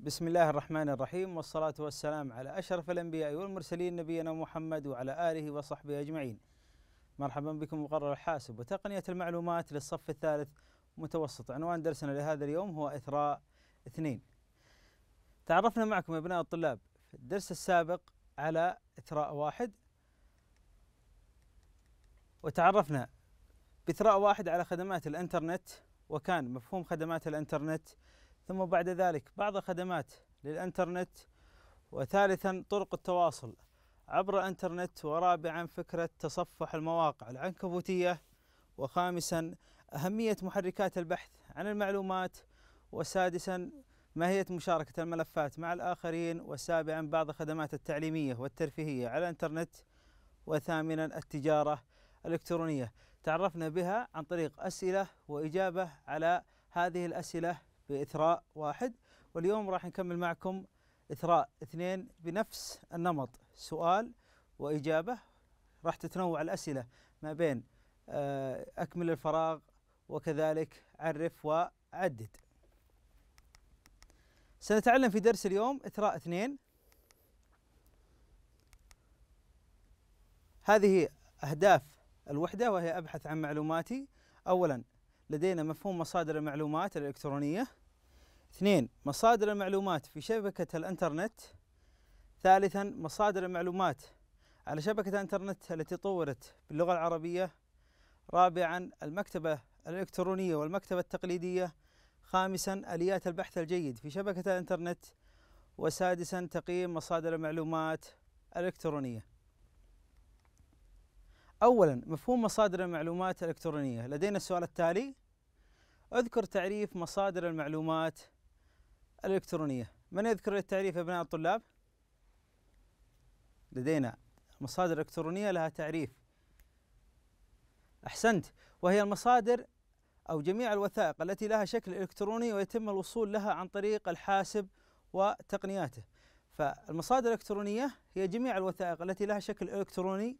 بسم الله الرحمن الرحيم والصلاة والسلام على أشرف الأنبياء والمرسلين نبينا محمد وعلى آله وصحبه أجمعين مرحبا بكم مقرر الحاسب وتقنية المعلومات للصف الثالث متوسط عنوان درسنا لهذا اليوم هو إثراء اثنين تعرفنا معكم أبناء الطلاب في الدرس السابق على إثراء واحد وتعرفنا بإثراء واحد على خدمات الإنترنت وكان مفهوم خدمات الإنترنت ثم بعد ذلك بعض الخدمات للانترنت وثالثا طرق التواصل عبر الانترنت ورابعا فكرة تصفح المواقع العنكبوتية وخامسا أهمية محركات البحث عن المعلومات وسادسا ماهية مشاركة الملفات مع الآخرين وسابعا بعض الخدمات التعليمية والترفيهية على الانترنت وثامنا التجارة الإلكترونية تعرفنا بها عن طريق أسئلة وإجابة على هذه الأسئلة بإثراء واحد واليوم راح نكمل معكم إثراء اثنين بنفس النمط سؤال وإجابة راح تتنوع الأسئلة ما بين آه، أكمل الفراغ وكذلك عرف وعدد سنتعلم في درس اليوم إثراء اثنين هذه أهداف الوحدة وهي أبحث عن معلوماتي أولا لدينا مفهوم مصادر المعلومات الإلكترونية اثنين مصادر المعلومات في شبكة الانترنت ثالثا مصادر المعلومات على شبكة الانترنت التي طورت باللغة العربية رابعا المكتبة الإلكترونية والمكتبة التقليدية خامسا آليات البحث الجيد في شبكة الانترنت وسادسا تقييم مصادر المعلومات الإلكترونية أولا مفهوم مصادر المعلومات الإلكترونية لدينا السؤال التالي اذكر تعريف مصادر المعلومات الإلكترونية من يذكر التعريف أبناء الطلاب؟ لدينا مصادر إلكترونية لها تعريف أحسنت وهي المصادر أو جميع الوثائق التي لها شكل إلكتروني ويتم الوصول لها عن طريق الحاسب وتقنياته فالمصادر الإلكترونية هي جميع الوثائق التي لها شكل إلكتروني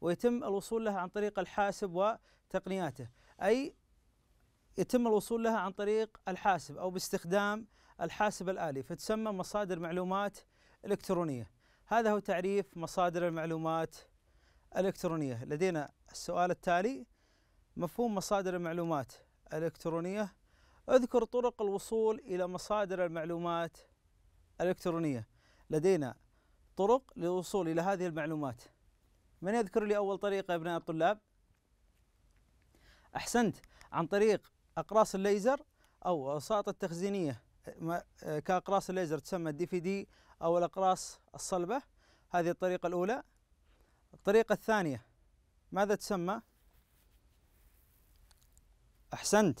ويتم الوصول لها عن طريق الحاسب وتقنياته أي يتم الوصول لها عن طريق الحاسب أو باستخدام الحاسب الآلي فتسمى مصادر معلومات إلكترونية هذا هو تعريف مصادر المعلومات الإلكترونية لدينا السؤال التالي مفهوم مصادر المعلومات الإلكترونية اذكر طرق الوصول إلى مصادر المعلومات الإلكترونية لدينا طرق للوصول إلى هذه المعلومات من يذكر لي أول طريقة يا أبناء الطلاب؟ أحسنت عن طريق أقراص الليزر أو أوساط التخزينية كأقراص الليزر تسمى الدي في دي أو الأقراص الصلبة هذه الطريقة الأولى الطريقة الثانية ماذا تسمى؟ أحسنت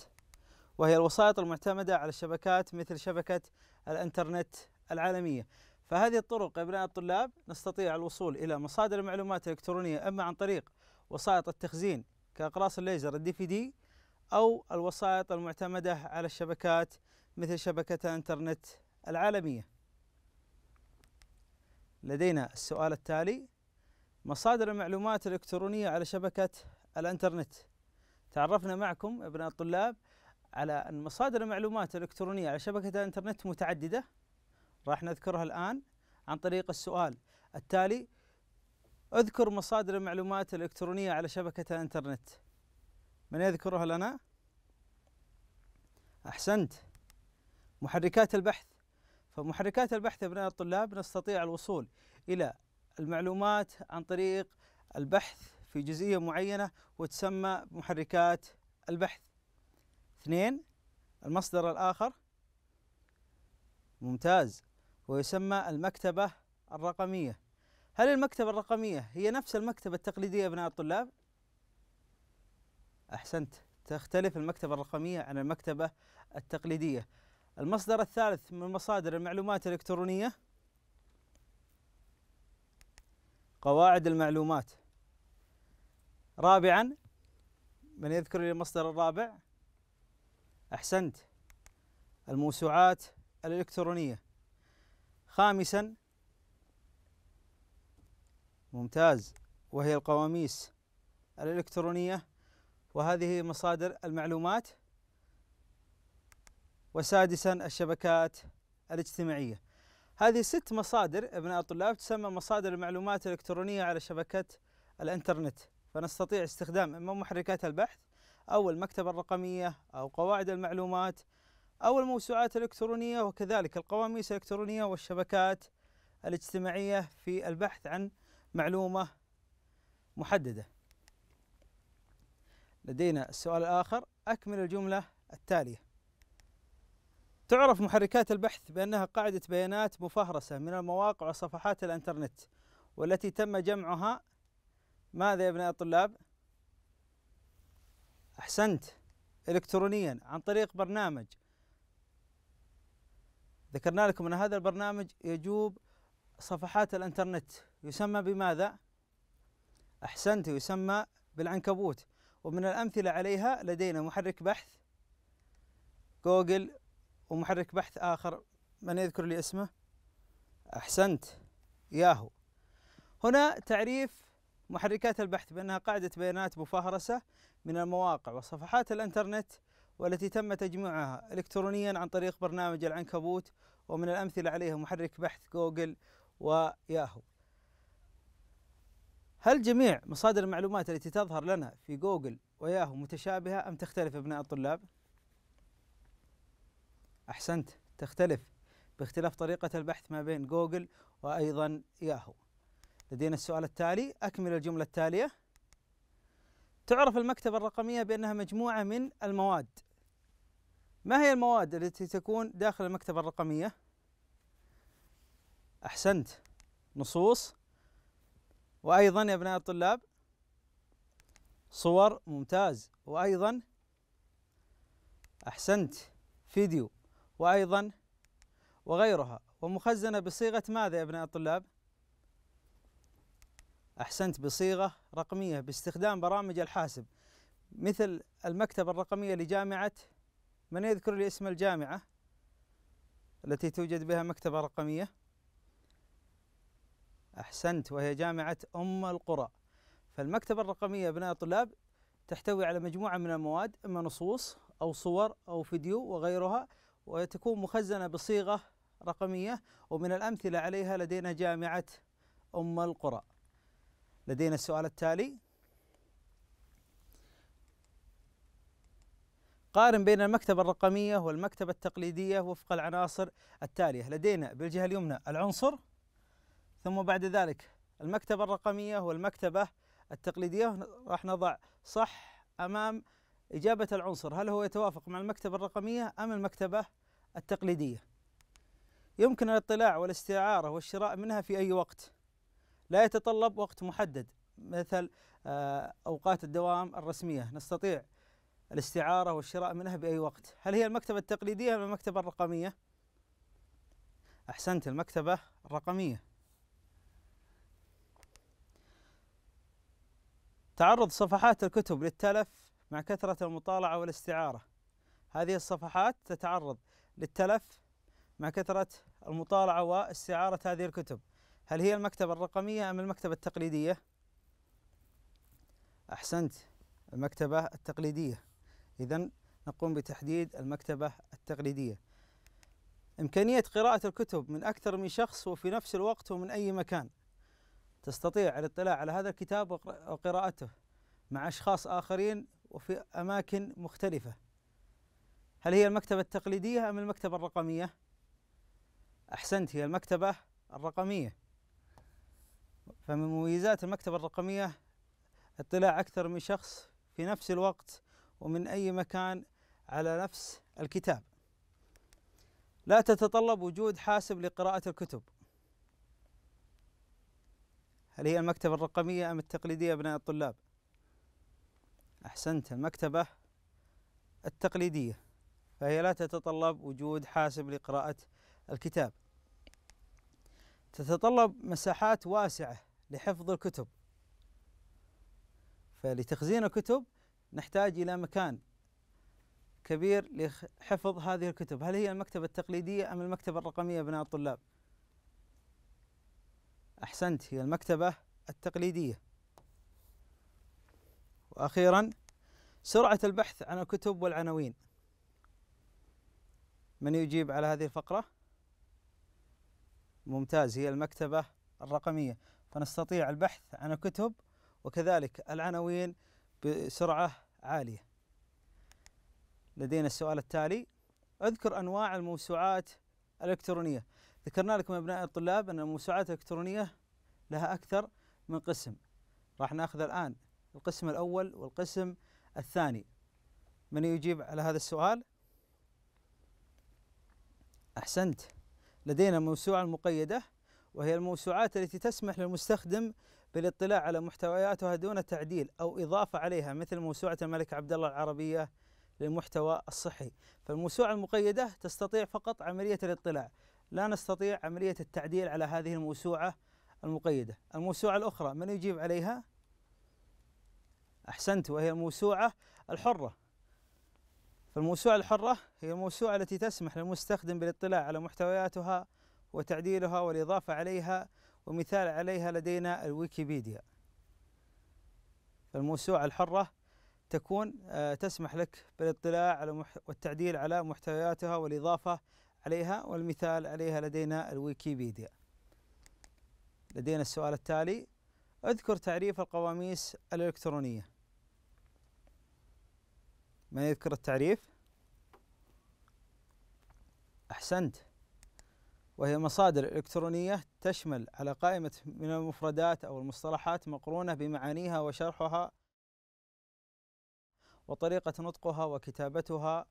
وهي الوسائط المعتمدة على الشبكات مثل شبكة الإنترنت العالمية فهذه الطرق يا أبناء الطلاب نستطيع الوصول إلى مصادر المعلومات الإلكترونية إما عن طريق وسائط التخزين كأقراص الليزر الدي في دي أو الوسائط المعتمدة على الشبكات مثل شبكة انترنت العالمية لدينا السؤال التالي مصادر المعلومات الإلكترونية على شبكة الانترنت تعرفنا معكم ابناء الطلاب على أن مصادر المعلومات الإلكترونية على شبكة الانترنت متعددة راح نذكرها الآن عن طريق السؤال التالي اذكر مصادر المعلومات الإلكترونية على شبكة الانترنت من يذكرها لنا؟ أحسنت محركات البحث فمحركات البحث أبناء الطلاب نستطيع الوصول إلى المعلومات عن طريق البحث في جزئية معينة وتسمى محركات البحث اثنين المصدر الآخر ممتاز ويسمى المكتبة الرقمية هل المكتبة الرقمية هي نفس المكتبة التقليدية أبناء الطلاب؟ أحسنت تختلف المكتبة الرقمية عن المكتبة التقليدية المصدر الثالث من مصادر المعلومات الإلكترونية قواعد المعلومات رابعا من يذكر لي المصدر الرابع أحسنت الموسوعات الإلكترونية خامسا ممتاز وهي القواميس الإلكترونية وهذه مصادر المعلومات وسادسا الشبكات الاجتماعية هذه ست مصادر أبناء الطلاب تسمى مصادر المعلومات الإلكترونية على شبكة الإنترنت فنستطيع استخدام إما محركات البحث أو المكتبة الرقمية أو قواعد المعلومات أو الموسوعات الإلكترونية وكذلك القواميس الإلكترونية والشبكات الاجتماعية في البحث عن معلومة محددة لدينا السؤال الآخر أكمل الجملة التالية تعرف محركات البحث بأنها قاعدة بيانات مفهرسة من المواقع وصفحات الإنترنت والتي تم جمعها ماذا يا أبناء الطلاب؟ أحسنت إلكترونيا عن طريق برنامج ذكرنا لكم أن هذا البرنامج يجوب صفحات الإنترنت يسمى بماذا؟ أحسنت يسمى بالعنكبوت ومن الأمثلة عليها لدينا محرك بحث جوجل ومحرك بحث آخر من يذكر لي اسمه أحسنت ياهو هنا تعريف محركات البحث بأنها قاعدة بيانات مفهرسة من المواقع وصفحات الإنترنت والتي تم تجميعها إلكترونيا عن طريق برنامج العنكبوت ومن الأمثلة عليها محرك بحث جوجل وياهو هل جميع مصادر المعلومات التي تظهر لنا في جوجل وياهو متشابهة أم تختلف أبناء الطلاب؟ أحسنت تختلف باختلاف طريقة البحث ما بين جوجل وأيضا ياهو لدينا السؤال التالي أكمل الجملة التالية تعرف المكتبة الرقمية بأنها مجموعة من المواد ما هي المواد التي تكون داخل المكتبة الرقمية؟ أحسنت نصوص وأيضا يا أبناء الطلاب صور ممتاز وأيضا أحسنت فيديو وأيضا وغيرها ومخزنة بصيغة ماذا يا أبناء الطلاب؟ أحسنت بصيغة رقمية باستخدام برامج الحاسب مثل المكتبة الرقمية لجامعة من يذكر لي اسم الجامعة التي توجد بها مكتبة رقمية أحسنت وهي جامعة أم القرى فالمكتبة الرقمية أبناء الطلاب تحتوي على مجموعة من المواد إما نصوص أو صور أو فيديو وغيرها وتكون مخزنة بصيغة رقمية ومن الأمثلة عليها لدينا جامعة أم القرى لدينا السؤال التالي قارن بين المكتبة الرقمية والمكتبة التقليدية وفق العناصر التالية لدينا بالجهة اليمنى العنصر ثم بعد ذلك المكتبة الرقمية والمكتبة التقليدية راح نضع صح أمام إجابة العنصر هل هو يتوافق مع المكتبة الرقمية أم المكتبة التقليدية يمكن الاطلاع والاستعارة والشراء منها في أي وقت لا يتطلب وقت محدد مثل آه، أوقات الدوام الرسمية نستطيع الاستعارة والشراء منها بأي وقت هل هي المكتبة التقليدية أم المكتبة الرقمية أحسنت المكتبة الرقمية تعرض صفحات الكتب للتلف مع كثرة المطالعة والاستعارة هذه الصفحات تتعرض للتلف مع كثرة المطالعة واستعارة هذه الكتب هل هي المكتبة الرقمية أم المكتبة التقليدية؟ أحسنت المكتبة التقليدية إذا نقوم بتحديد المكتبة التقليدية إمكانية قراءة الكتب من أكثر من شخص وفي نفس الوقت ومن أي مكان تستطيع الاطلاع على هذا الكتاب وقراءته مع أشخاص آخرين وفي أماكن مختلفة هل هي المكتبة التقليدية أم المكتبة الرقمية؟ أحسنت هي المكتبة الرقمية فمن مميزات المكتبة الرقمية اطلاع أكثر من شخص في نفس الوقت ومن أي مكان على نفس الكتاب لا تتطلب وجود حاسب لقراءة الكتب هل هي المكتبة الرقمية أم التقليدية أبناء الطلاب؟ أحسنت المكتبة التقليدية فهي لا تتطلب وجود حاسب لقراءة الكتاب تتطلب مساحات واسعة لحفظ الكتب فلتخزين الكتب نحتاج إلى مكان كبير لحفظ هذه الكتب هل هي المكتبة التقليدية أم المكتبة الرقمية أبناء الطلاب أحسنت هي المكتبة التقليدية وأخيرا سرعة البحث عن الكتب والعناوين من يجيب على هذه الفقرة؟ ممتاز هي المكتبة الرقمية فنستطيع البحث عن الكتب وكذلك العناوين بسرعة عالية لدينا السؤال التالي اذكر أنواع الموسوعات الإلكترونية ذكرنا لكم أبناء الطلاب أن الموسوعات الإلكترونية لها أكثر من قسم راح ناخذ الآن القسم الأول والقسم الثاني من يجيب على هذا السؤال أحسنت لدينا موسوعة مقيدة وهي الموسوعات التي تسمح للمستخدم بالاطلاع على محتوياتها دون تعديل أو إضافة عليها مثل موسوعة الملك عبد الله العربية للمحتوى الصحي فالموسوعة المقيدة تستطيع فقط عملية الاطلاع لا نستطيع عملية التعديل على هذه الموسوعة المقيدة الموسوعة الأخرى من يجيب عليها أحسنت وهي الموسوعة الحرة فالموسوعة الحرة هي الموسوعة التي تسمح للمستخدم بالاطلاع على محتوياتها وتعديلها والإضافة عليها ومثال عليها لدينا الويكيبيديا فالموسوعة الحرة تكون آه، تسمح لك بالاطلاع على والتعديل على محتوياتها والإضافة عليها والمثال عليها لدينا الويكيبيديا لدينا السؤال التالي اذكر تعريف القواميس الإلكترونية من يذكر التعريف أحسنت وهي مصادر إلكترونية تشمل على قائمة من المفردات أو المصطلحات مقرونة بمعانيها وشرحها وطريقة نطقها وكتابتها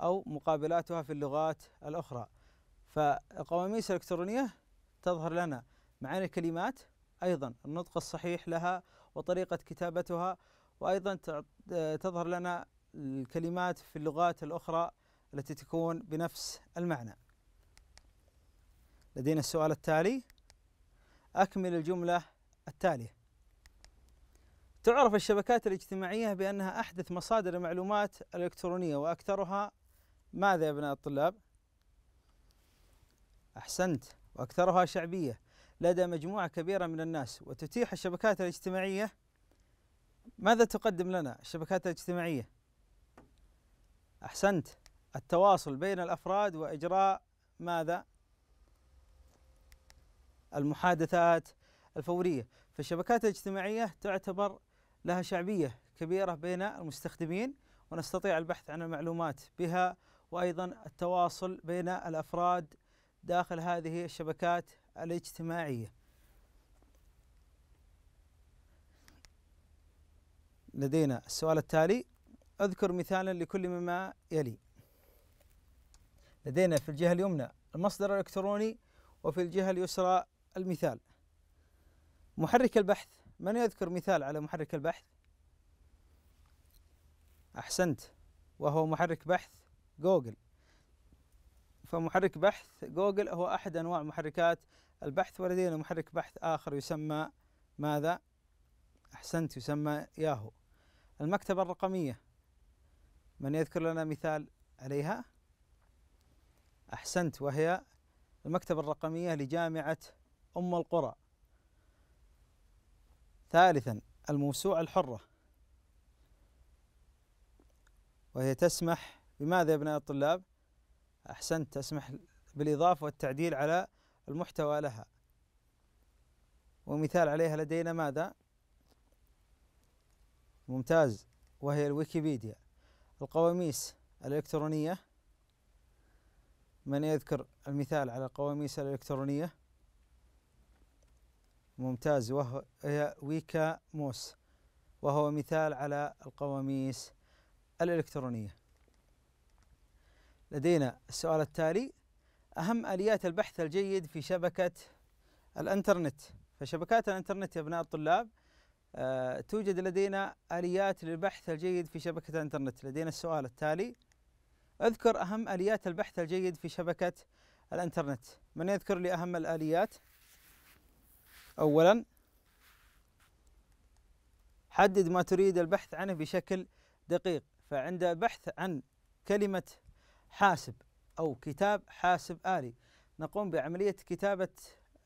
أو مقابلاتها في اللغات الأخرى فالقواميس الإلكترونية تظهر لنا معاني الكلمات أيضا النطق الصحيح لها وطريقة كتابتها وأيضا تظهر لنا الكلمات في اللغات الأخرى التي تكون بنفس المعنى لدينا السؤال التالي أكمل الجملة التالية تعرف الشبكات الاجتماعية بأنها أحدث مصادر المعلومات الإلكترونية وأكثرها ماذا يا أبناء الطلاب؟ أحسنت وأكثرها شعبية لدى مجموعة كبيرة من الناس وتتيح الشبكات الاجتماعية ماذا تقدم لنا الشبكات الاجتماعية؟ أحسنت التواصل بين الأفراد وإجراء ماذا؟ المحادثات الفورية فالشبكات الاجتماعية تعتبر لها شعبية كبيرة بين المستخدمين ونستطيع البحث عن المعلومات بها وأيضا التواصل بين الأفراد داخل هذه الشبكات الاجتماعية لدينا السؤال التالي أذكر مثالا لكل مما يلي لدينا في الجهة اليمنى المصدر الإلكتروني وفي الجهة اليسرى المثال محرك البحث من يذكر مثال على محرك البحث أحسنت وهو محرك بحث جوجل فمحرك بحث جوجل هو أحد أنواع محركات البحث ولدينا محرك بحث آخر يسمى ماذا؟ أحسنت يسمى ياهو المكتبة الرقمية من يذكر لنا مثال عليها أحسنت وهي المكتبة الرقمية لجامعة أم القرى ثالثا الموسوعة الحرة وهي تسمح بماذا يا أبناء الطلاب أحسنت تسمح بالإضافة والتعديل على المحتوى لها ومثال عليها لدينا ماذا ممتاز وهي الويكيبيديا القواميس الإلكترونية من يذكر المثال على القواميس الإلكترونية ممتاز وهي ويكا موس وهو مثال على القواميس الإلكترونية لدينا السؤال التالي أهم آليات البحث الجيد في شبكة الإنترنت فشبكات الإنترنت يا أبناء الطلاب آه، توجد لدينا آليات للبحث الجيد في شبكة الإنترنت لدينا السؤال التالي اذكر أهم آليات البحث الجيد في شبكة الإنترنت من يذكر لي أهم الآليات أولا حدد ما تريد البحث عنه بشكل دقيق فعند بحث عن كلمة حاسب أو كتاب حاسب آلي نقوم بعملية كتابة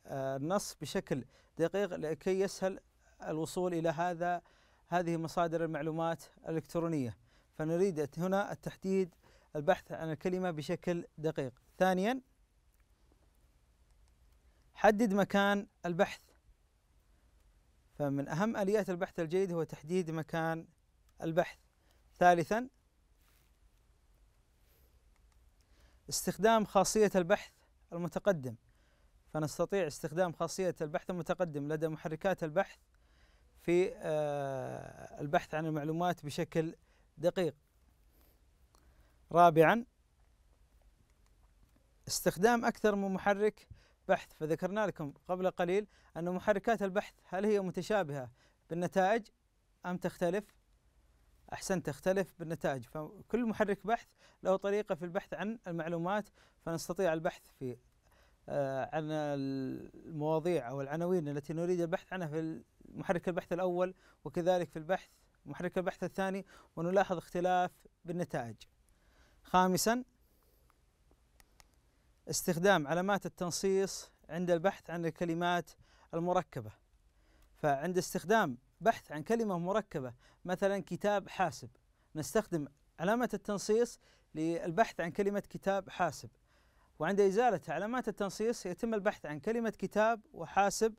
آه، النص بشكل دقيق لكي يسهل الوصول الى هذا هذه مصادر المعلومات الالكترونيه فنريد هنا التحديد البحث عن الكلمه بشكل دقيق. ثانيا حدد مكان البحث فمن اهم اليات البحث الجيد هو تحديد مكان البحث. ثالثا استخدام خاصيه البحث المتقدم فنستطيع استخدام خاصية البحث المتقدم لدى محركات البحث في آه، البحث عن المعلومات بشكل دقيق رابعا استخدام أكثر من محرك بحث فذكرنا لكم قبل قليل أن محركات البحث هل هي متشابهة بالنتائج أم تختلف أحسن تختلف بالنتائج فكل محرك بحث له طريقة في البحث عن المعلومات فنستطيع البحث في آه، عن المواضيع أو العناوين التي نريد البحث عنها في محرك البحث الأول وكذلك في البحث محرك البحث الثاني ونلاحظ اختلاف بالنتائج خامسا استخدام علامات التنصيص عند البحث عن الكلمات المركبة فعند استخدام بحث عن كلمة مركبة مثلا كتاب حاسب نستخدم علامة التنصيص للبحث عن كلمة كتاب حاسب وعند إزالة علامات التنصيص يتم البحث عن كلمة كتاب وحاسب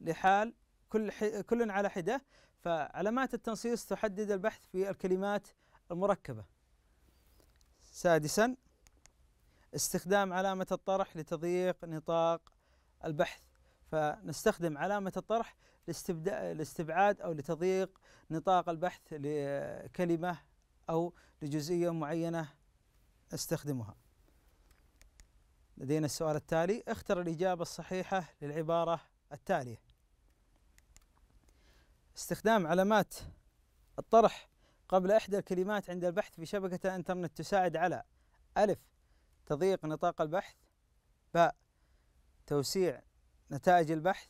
لحال كل كل على حدة فعلامات التنصيص تحدد البحث في الكلمات المركبة سادسا استخدام علامة الطرح لتضييق نطاق البحث فنستخدم علامة الطرح لاستبعاد أو لتضييق نطاق البحث لكلمة أو لجزئية معينة استخدمها لدينا السؤال التالي اختر الإجابة الصحيحة للعبارة التالية استخدام علامات الطرح قبل إحدى الكلمات عند البحث في شبكة الإنترنت تساعد على ألف تضييق نطاق البحث باء توسيع نتائج البحث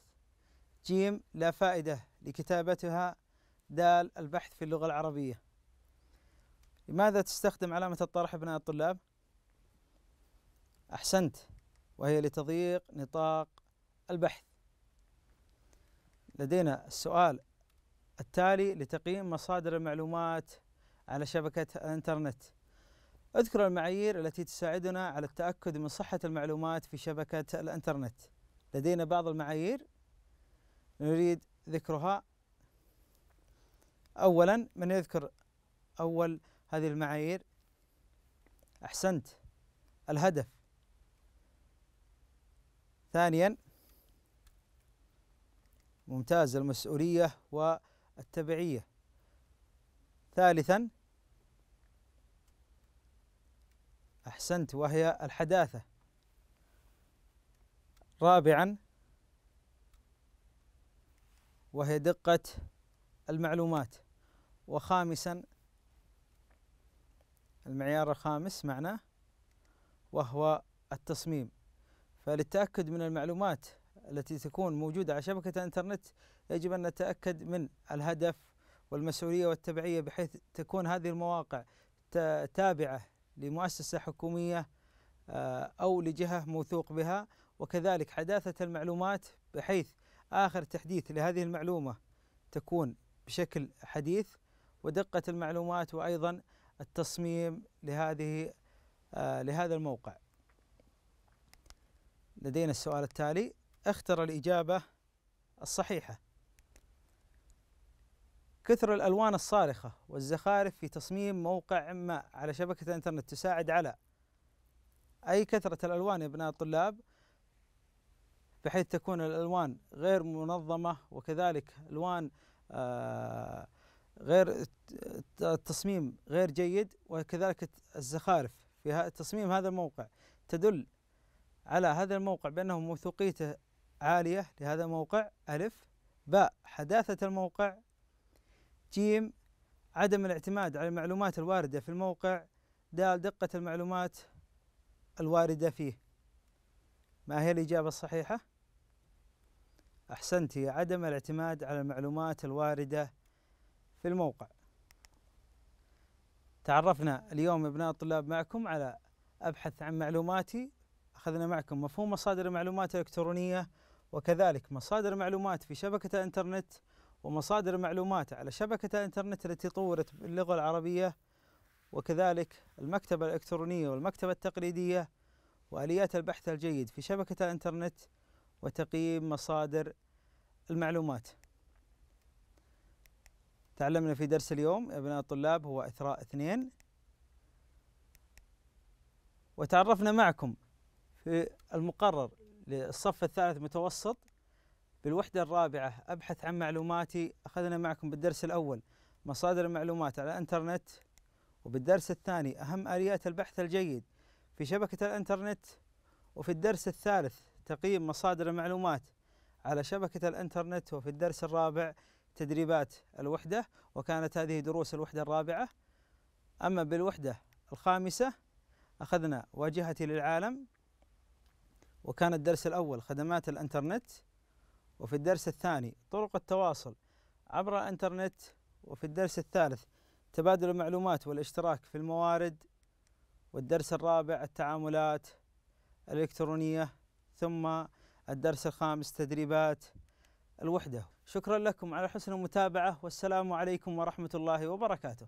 جيم لا فائدة لكتابتها دال البحث في اللغة العربية لماذا تستخدم علامة الطرح أبناء الطلاب؟ أحسنت وهي لتضييق نطاق البحث لدينا السؤال التالي لتقييم مصادر المعلومات على شبكة الإنترنت اذكر المعايير التي تساعدنا على التأكد من صحة المعلومات في شبكة الإنترنت لدينا بعض المعايير نريد ذكرها أولا من يذكر أول هذه المعايير أحسنت الهدف ثانيا ممتاز المسؤولية والتبعية ثالثا أحسنت وهي الحداثة رابعا وهي دقة المعلومات وخامسا المعيار الخامس معناه وهو التصميم فللتأكد من المعلومات التي تكون موجودة على شبكة الإنترنت يجب أن نتأكد من الهدف والمسؤولية والتبعية بحيث تكون هذه المواقع تابعة لمؤسسة حكومية آه، أو لجهة موثوق بها وكذلك حداثة المعلومات بحيث آخر تحديث لهذه المعلومة تكون بشكل حديث ودقة المعلومات وأيضا التصميم لهذه آه، لهذا الموقع لدينا السؤال التالي اختر الإجابة الصحيحة كثر الألوان الصارخة والزخارف في تصميم موقع ما على شبكة الإنترنت تساعد على أي كثرة الألوان يا أبناء الطلاب بحيث تكون الألوان غير منظمة وكذلك ألوان آه، غير التصميم غير جيد وكذلك الزخارف في تصميم هذا الموقع تدل على هذا الموقع بأنه موثوقيته عالية لهذا الموقع ألف باء حداثة الموقع جيم عدم الاعتماد على المعلومات الواردة في الموقع دال دقة المعلومات الواردة فيه ما هي الإجابة الصحيحة؟ أحسنت هي عدم الاعتماد على المعلومات الواردة في الموقع تعرفنا اليوم أبناء الطلاب معكم على أبحث عن معلوماتي أخذنا معكم مفهوم مصادر المعلومات الإلكترونية وكذلك مصادر معلومات في شبكة إنترنت ومصادر معلومات على شبكة إنترنت التي طورت باللغة العربية وكذلك المكتبة الإلكترونية والمكتبة التقليدية وآليات البحث الجيد في شبكة إنترنت وتقييم مصادر المعلومات تعلمنا في درس اليوم يا أبناء الطلاب هو إثراء اثنين وتعرفنا معكم في المقرر للصف الثالث متوسط بالوحدة الرابعة أبحث عن معلوماتي أخذنا معكم بالدرس الأول مصادر المعلومات على الإنترنت وبالدرس الثاني أهم آليات البحث الجيد في شبكة الإنترنت وفي الدرس الثالث تقييم مصادر المعلومات على شبكة الإنترنت وفي الدرس الرابع تدريبات الوحدة وكانت هذه دروس الوحدة الرابعة أما بالوحدة الخامسة أخذنا واجهتي للعالم وكان الدرس الأول خدمات الإنترنت وفي الدرس الثاني طرق التواصل عبر الإنترنت وفي الدرس الثالث تبادل المعلومات والاشتراك في الموارد والدرس الرابع التعاملات الإلكترونية ثم الدرس الخامس تدريبات الوحدة شكرا لكم على حسن المتابعة والسلام عليكم ورحمة الله وبركاته